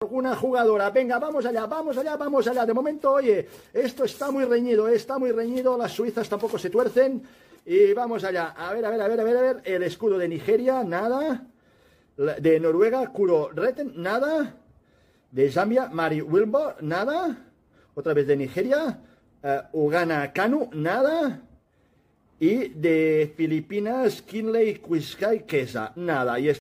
alguna jugadora. Venga, vamos allá, vamos allá, vamos allá. De momento, oye, esto está muy reñido, eh, está muy reñido. Las suizas tampoco se tuercen. Y vamos allá. A ver, a ver, a ver, a ver, a ver. El escudo de Nigeria, nada. De Noruega, Kuro Reten, nada. De Zambia, Mari Wilbur, nada. Otra vez de Nigeria, uh, Ugana Kanu, nada. Y de Filipinas, Kinley Quiscay Quesa, nada. Y